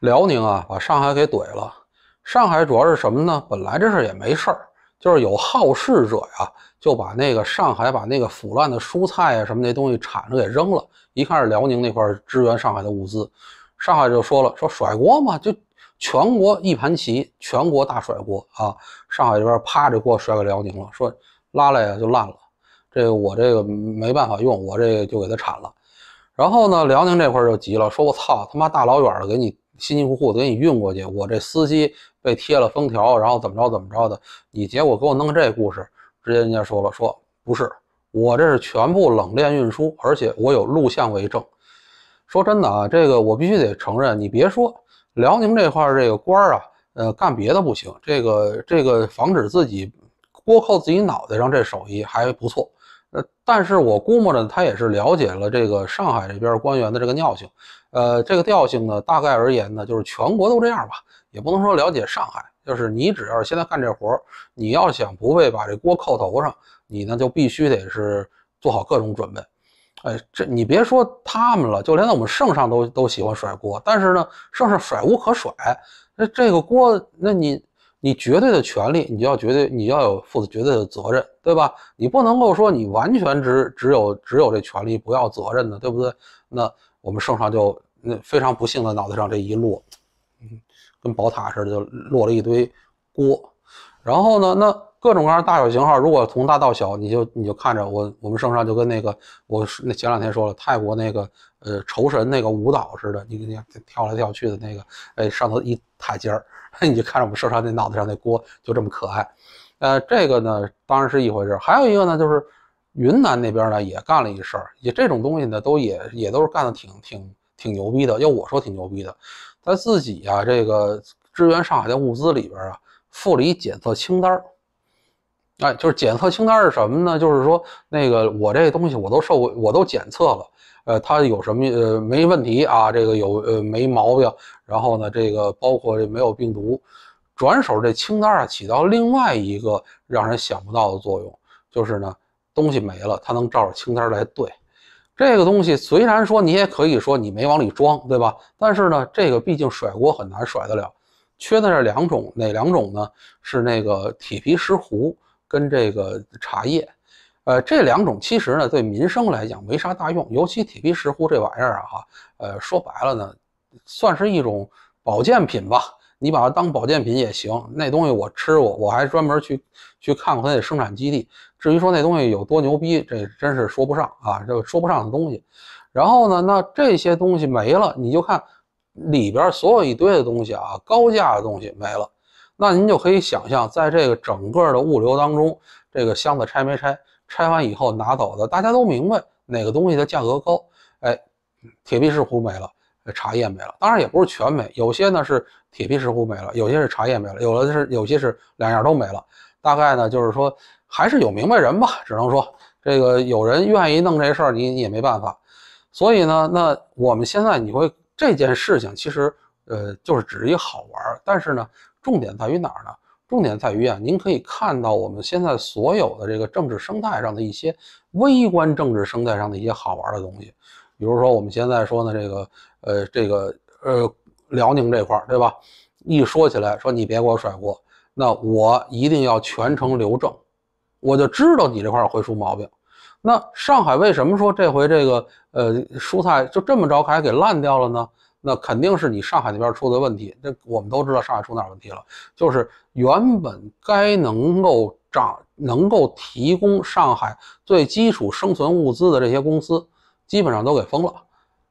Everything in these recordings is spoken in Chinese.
辽宁啊，把上海给怼了。上海主要是什么呢？本来这事也没事儿，就是有好事者呀，就把那个上海把那个腐烂的蔬菜啊什么那东西铲着给扔了。一看是辽宁那块支援上海的物资，上海就说了说甩锅嘛，就全国一盘棋，全国大甩锅啊！上海这边啪这锅甩给辽宁了，说拉来呀就烂了，这个我这个没办法用，我这个就给他铲了。然后呢，辽宁这块就急了，说我操他妈大老远的给你。辛辛苦苦的给你运过去，我这司机被贴了封条，然后怎么着怎么着的，你结果给我弄这故事，直接人家说了说不是，我这是全部冷链运输，而且我有录像为证。说真的啊，这个我必须得承认，你别说辽宁这块这个官儿啊，呃，干别的不行，这个这个防止自己锅扣自己脑袋上这手艺还不错。呃，但是我估摸着他也是了解了这个上海这边官员的这个尿性。呃，这个调性呢，大概而言呢，就是全国都这样吧，也不能说了解上海，就是你只要是现在干这活儿，你要想不被把这锅扣头上，你呢就必须得是做好各种准备。哎，这你别说他们了，就连在我们圣上都都喜欢甩锅，但是呢，圣上甩无可甩，那这个锅，那你你绝对的权利，你要绝对你要有负的绝对的责任，对吧？你不能够说你完全只只有只有这权利不要责任的，对不对？那我们圣上就。那非常不幸的脑袋上这一落，嗯，跟宝塔似的就落了一堆锅，然后呢，那各种各样大小型号，如果从大到小，你就你就看着我我们圣上就跟那个我那前两天说了泰国那个呃仇神那个舞蹈似的，你你跳来跳去的那个，哎，上头一塔尖儿，你就看着我们圣上那脑袋上那锅就这么可爱，呃，这个呢当然是一回事儿，还有一个呢就是云南那边呢也干了一事儿，也这种东西呢都也也都是干的挺挺。挺牛逼的，要我说挺牛逼的，他自己啊这个支援上海的物资里边啊，附一检测清单儿，哎，就是检测清单儿是什么呢？就是说那个我这东西我都受我都检测了，呃，它有什么呃没问题啊？这个有呃没毛病？然后呢，这个包括这没有病毒，转手这清单儿啊起到另外一个让人想不到的作用，就是呢东西没了，它能照着清单来对。这个东西虽然说你也可以说你没往里装，对吧？但是呢，这个毕竟甩锅很难甩得了。缺的是两种，哪两种呢？是那个铁皮石斛跟这个茶叶。呃，这两种其实呢，对民生来讲没啥大用，尤其铁皮石斛这玩意儿啊，哈，呃，说白了呢，算是一种保健品吧。你把它当保健品也行，那东西我吃过，我还专门去去看过它的生产基地。至于说那东西有多牛逼，这真是说不上啊，就说不上的东西。然后呢，那这些东西没了，你就看里边所有一堆的东西啊，高价的东西没了。那您就可以想象，在这个整个的物流当中，这个箱子拆没拆？拆完以后拿走的，大家都明白哪个东西的价格高。哎，铁壁石斛没了。茶叶没了，当然也不是全没，有些呢是铁皮石斛没了，有些是茶叶没了，有的是有些是两样都没了。大概呢就是说还是有明白人吧，只能说这个有人愿意弄这事儿，你你也没办法。所以呢，那我们现在你会这件事情，其实呃就是只一好玩，但是呢重点在于哪儿呢？重点在于啊，您可以看到我们现在所有的这个政治生态上的一些微观政治生态上的一些好玩的东西，比如说我们现在说呢这个。呃，这个呃，辽宁这块儿对吧？一说起来，说你别给我甩锅，那我一定要全程留证，我就知道你这块儿会出毛病。那上海为什么说这回这个呃蔬菜就这么着还给烂掉了呢？那肯定是你上海那边出的问题。这我们都知道上海出哪问题了，就是原本该能够涨、能够提供上海最基础生存物资的这些公司，基本上都给封了。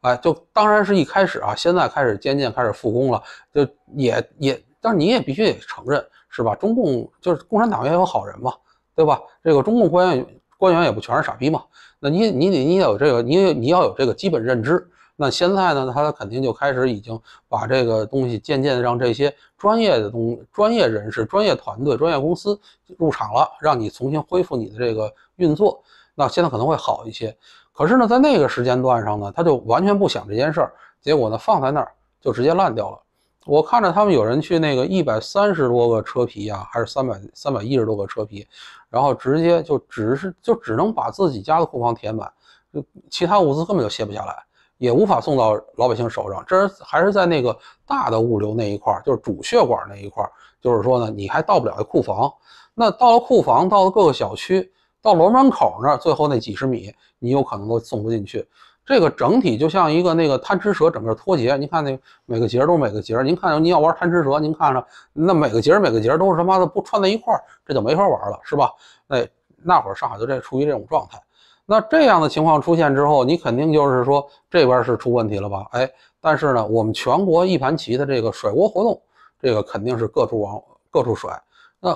哎，就当然是一开始啊，现在开始渐渐开始复工了，就也也，但是你也必须得承认，是吧？中共就是共产党员有好人嘛，对吧？这个中共官员官员也不全是傻逼嘛，那你你得你有这个，你你要有这个基本认知。那现在呢，他肯定就开始已经把这个东西渐渐让这些专业的东、专业人士、专业团队、专业公司入场了，让你重新恢复你的这个运作。那现在可能会好一些。可是呢，在那个时间段上呢，他就完全不想这件事儿，结果呢，放在那儿就直接烂掉了。我看着他们有人去那个一百三十多个车皮呀，还是三百三百一十多个车皮，然后直接就只是就只能把自己家的库房填满，就其他物资根本就卸不下来，也无法送到老百姓手上。这还是在那个大的物流那一块儿，就是主血管那一块儿，就是说呢，你还到不了库房，那到了库房，到了各个小区。到楼门口那儿，最后那几十米，你有可能都送不进去。这个整体就像一个那个贪吃蛇，整个脱节。您看那每个节都是每个节。您看，您要玩贪吃蛇，您看着那每个节每个节都是他妈的不串在一块儿，这就没法玩了，是吧？诶，那会儿上海就这处于这种状态。那这样的情况出现之后，你肯定就是说这边是出问题了吧？哎，但是呢，我们全国一盘棋的这个甩锅活动，这个肯定是各处往各处甩。那。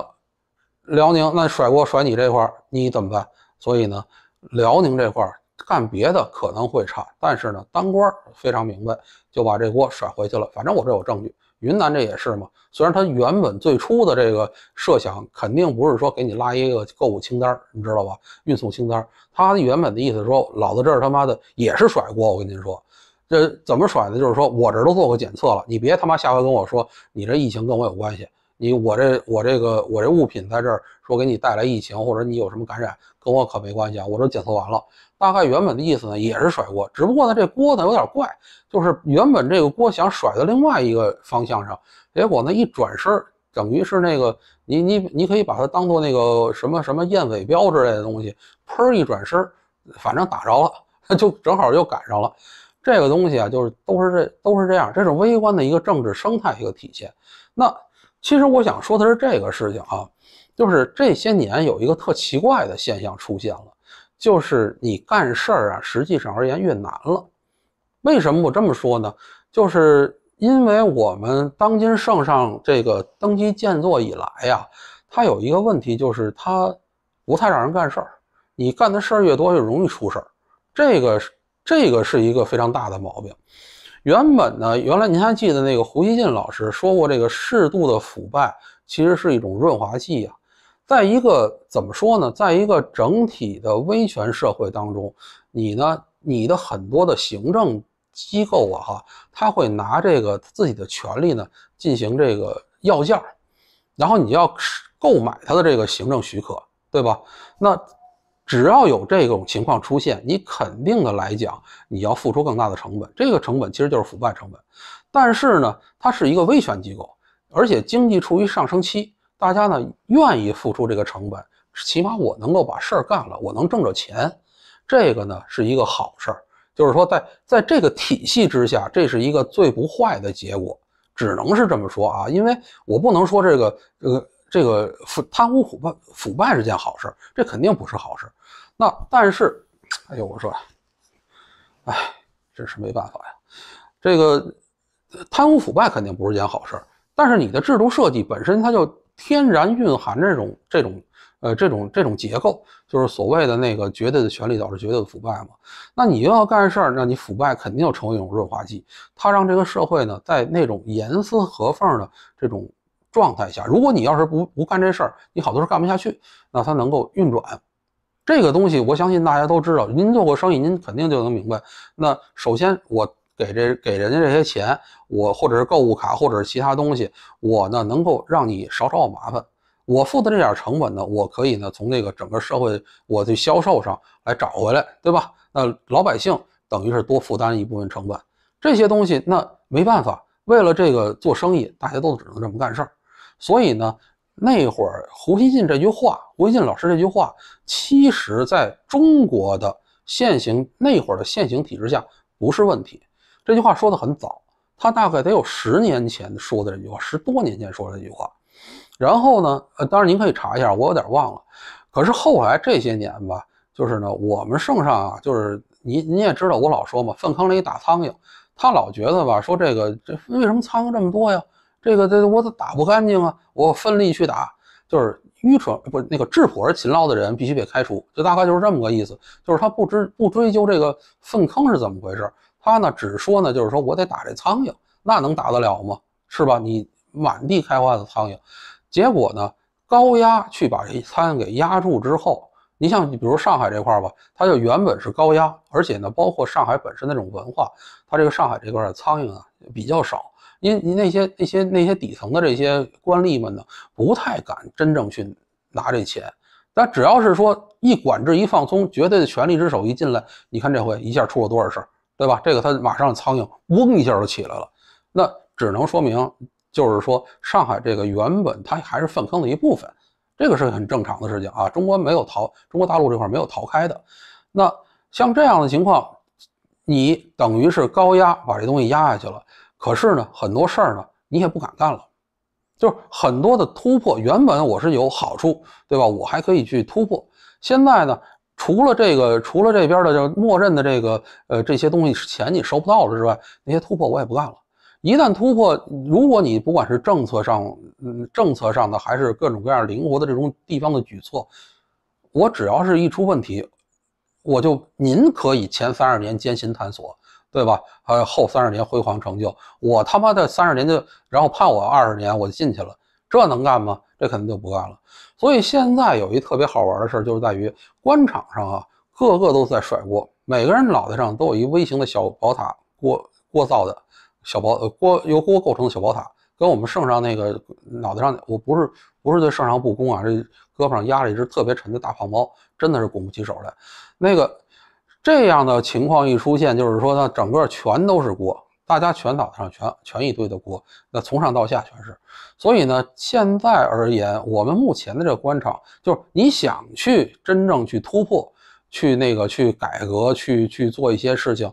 辽宁那甩锅甩你这块儿，你怎么办？所以呢，辽宁这块儿干别的可能会差，但是呢，当官非常明白，就把这锅甩回去了。反正我这有证据。云南这也是嘛，虽然他原本最初的这个设想肯定不是说给你拉一个购物清单儿，你知道吧？运送清单儿，他原本的意思说，老子这儿他妈的也是甩锅。我跟您说，这怎么甩呢？就是说我这儿都做过检测了，你别他妈下回跟我说你这疫情跟我有关系。你我这我这个我这物品在这儿说给你带来疫情或者你有什么感染跟我可没关系啊，我都检测完了。大概原本的意思呢也是甩锅，只不过呢这锅呢有点怪，就是原本这个锅想甩到另外一个方向上，结果呢一转身等于是那个你你你可以把它当做那个什么什么燕尾标之类的东西，砰一转身，反正打着了 就正好又赶上了。这个东西啊就是都是这都是这样，这是微观的一个政治生态一个体现。那。其实我想说的是这个事情啊，就是这些年有一个特奇怪的现象出现了，就是你干事儿啊，实际上而言越难了。为什么我这么说呢？就是因为我们当今圣上这个登基建作以来呀，他有一个问题，就是他不太让人干事儿。你干的事儿越多，越容易出事儿。这个是这个是一个非常大的毛病。原本呢，原来您还记得那个胡锡进老师说过，这个适度的腐败其实是一种润滑剂啊。在一个怎么说呢，在一个整体的威权社会当中，你呢，你的很多的行政机构啊，哈，他会拿这个自己的权利呢进行这个要价，然后你要购买他的这个行政许可，对吧？那。只要有这种情况出现，你肯定的来讲，你要付出更大的成本，这个成本其实就是腐败成本。但是呢，它是一个威权机构，而且经济处于上升期，大家呢愿意付出这个成本，起码我能够把事儿干了，我能挣着钱，这个呢是一个好事儿。就是说，在在这个体系之下，这是一个最不坏的结果，只能是这么说啊，因为我不能说这个这个这个腐贪污腐败腐败是件好事儿，这肯定不是好事儿。那但是，哎呦，我说哎，真是没办法呀。这个贪污腐败肯定不是件好事儿，但是你的制度设计本身，它就天然蕴含这种、这种、呃、这种、这种结构，就是所谓的那个绝对的权力导致绝对的腐败嘛。那你又要干事儿，那你腐败肯定要成为一种润滑剂，它让这个社会呢在那种严丝合缝的这种状态下，如果你要是不不干这事儿，你好多事干不下去，那它能够运转。这个东西我相信大家都知道，您做过生意，您肯定就能明白。那首先我给这给人家这些钱，我或者是购物卡，或者是其他东西，我呢能够让你少找我麻烦。我付的这点成本呢，我可以呢从那个整个社会我的销售上来找回来，对吧？那老百姓等于是多负担一部分成本。这些东西那没办法，为了这个做生意，大家都只能这么干事儿。所以呢。那会儿胡锡进这句话，胡锡进老师这句话，其实在中国的现行那会儿的现行体制下不是问题。这句话说得很早，他大概得有十年前说的这句话，十多年前说的这句话。然后呢，呃，当然您可以查一下，我有点忘了。可是后来这些年吧，就是呢，我们圣上啊，就是您您也知道，我老说嘛，粪坑里打苍蝇，他老觉得吧，说这个这为什么苍蝇这么多呀？这个这我咋打不干净啊？我奋力去打，就是愚蠢，不是那个质朴而勤劳的人必须被开除，就大概就是这么个意思。就是他不知不追究这个粪坑是怎么回事，他呢只说呢就是说我得打这苍蝇，那能打得了吗？是吧？你满地开花的苍蝇，结果呢高压去把这苍蝇给压住之后，你像你比如上海这块儿吧，它就原本是高压，而且呢包括上海本身那种文化，它这个上海这块的苍蝇啊比较少。因为你那些那些那些底层的这些官吏们呢，不太敢真正去拿这钱。但只要是说一管制一放松，绝对的权力之手一进来，你看这回一下出了多少事儿，对吧？这个他马上苍蝇嗡一下就起来了。那只能说明，就是说上海这个原本它还是粪坑的一部分，这个是很正常的事情啊。中国没有逃，中国大陆这块没有逃开的。那像这样的情况，你等于是高压把这东西压下去了。可是呢，很多事儿呢，你也不敢干了，就是很多的突破，原本我是有好处，对吧？我还可以去突破。现在呢，除了这个，除了这边的就默认的这个呃这些东西，钱你收不到了之外，那些突破我也不干了。一旦突破，如果你不管是政策上，嗯，政策上的，还是各种各样灵活的这种地方的举措，我只要是一出问题，我就您可以前三十年艰辛探索。对吧？还有后三十年辉煌成就，我他妈的三十年就，然后判我二十年，我就进去了，这能干吗？这肯定就不干了。所以现在有一特别好玩的事儿，就是在于官场上啊，个个都在甩锅，每个人脑袋上都有一微型的小宝塔，锅锅造的小宝，呃，锅由锅构成的小宝塔，跟我们圣上那个脑袋上，我不是不是对圣上不公啊，这胳膊上压着一只特别沉的大胖猫，真的是拱不起手来，那个。这样的情况一出现，就是说呢，整个全都是锅，大家全脑袋上全全一堆的锅，那从上到下全是。所以呢，现在而言，我们目前的这个官场，就是你想去真正去突破，去那个去改革，去去做一些事情，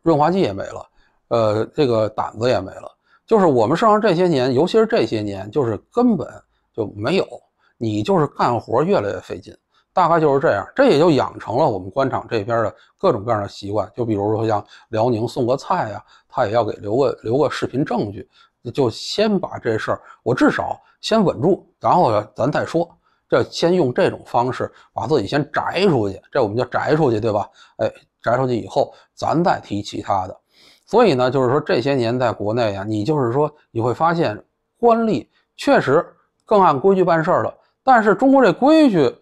润滑剂也没了，呃，这个胆子也没了。就是我们身上这些年，尤其是这些年，就是根本就没有，你就是干活越来越费劲。大概就是这样，这也就养成了我们官场这边的各种各样的习惯。就比如说像辽宁送个菜呀，他也要给留个留个视频证据，就先把这事儿我至少先稳住，然后咱再说。这先用这种方式把自己先摘出去，这我们就摘出去，对吧？哎，摘出去以后咱再提其他的。所以呢，就是说这些年在国内啊，你就是说你会发现官吏确实更按规矩办事了，但是中国这规矩。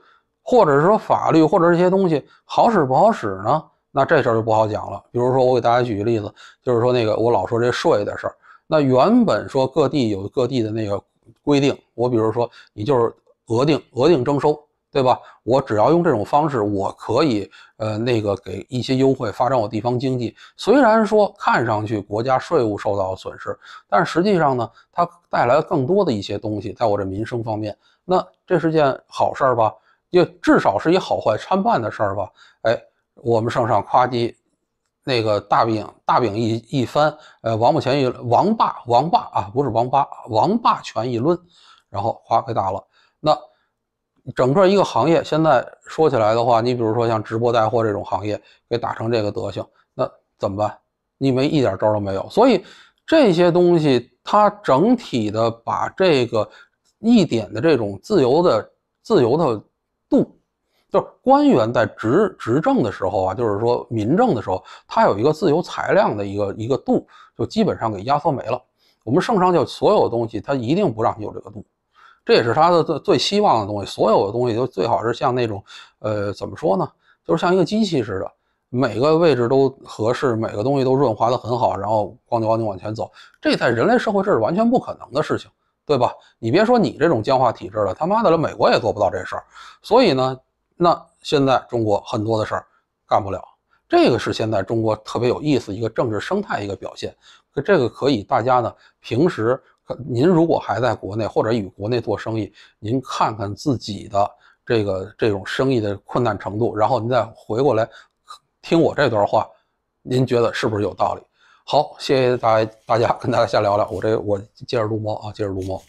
或者是说法律或者这些东西好使不好使呢？那这事儿就不好讲了。比如说，我给大家举个例子，就是说那个我老说这税的事儿。那原本说各地有各地的那个规定，我比如说你就是额定额定征收，对吧？我只要用这种方式，我可以呃那个给一些优惠，发展我地方经济。虽然说看上去国家税务受到损失，但实际上呢，它带来了更多的一些东西在我这民生方面。那这是件好事儿吧？就至少是一好坏参半的事儿吧。哎，我们圣上夸击那个大饼大饼一一翻，呃，王八权一王霸王霸啊，不是王八王霸权一抡，然后夸给打了。那整个一个行业现在说起来的话，你比如说像直播带货这种行业，给打成这个德行，那怎么办？你们一点招都没有。所以这些东西，它整体的把这个一点的这种自由的自由的。度，就是官员在执执政的时候啊，就是说民政的时候，他有一个自由裁量的一个一个度，就基本上给压缩没了。我们圣上就所有东西，他一定不让你有这个度，这也是他的最最希望的东西。所有的东西就最好是像那种，呃，怎么说呢？就是像一个机器似的，每个位置都合适，每个东西都润滑的很好，然后咣当咣当往前走。这在人类社会这是完全不可能的事情。对吧？你别说你这种僵化体制了，他妈的了，美国也做不到这事儿。所以呢，那现在中国很多的事儿干不了，这个是现在中国特别有意思一个政治生态一个表现。可这个可以大家呢，平时可您如果还在国内或者与国内做生意，您看看自己的这个这种生意的困难程度，然后您再回过来听我这段话，您觉得是不是有道理？好，谢谢大大家，跟大家瞎聊聊。我这我接着撸猫啊，接着撸猫。